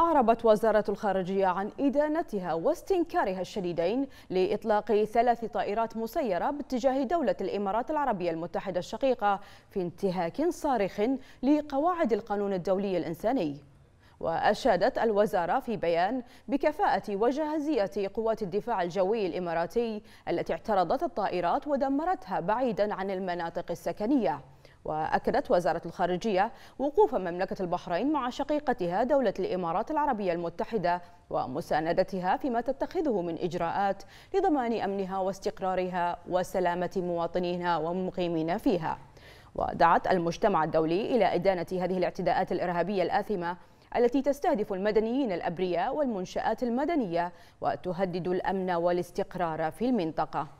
أعربت وزارة الخارجية عن إدانتها واستنكارها الشديدين لإطلاق ثلاث طائرات مسيرة باتجاه دولة الإمارات العربية المتحدة الشقيقة في انتهاك صارخ لقواعد القانون الدولي الإنساني وأشادت الوزارة في بيان بكفاءة وجاهزية قوات الدفاع الجوي الإماراتي التي اعترضت الطائرات ودمرتها بعيدا عن المناطق السكنية وأكدت وزارة الخارجية وقوف مملكة البحرين مع شقيقتها دولة الإمارات العربية المتحدة ومساندتها فيما تتخذه من إجراءات لضمان أمنها واستقرارها وسلامة مواطنيها ومقيمين فيها ودعت المجتمع الدولي إلى إدانة هذه الاعتداءات الإرهابية الآثمة التي تستهدف المدنيين الأبرياء والمنشآت المدنية وتهدد الأمن والاستقرار في المنطقة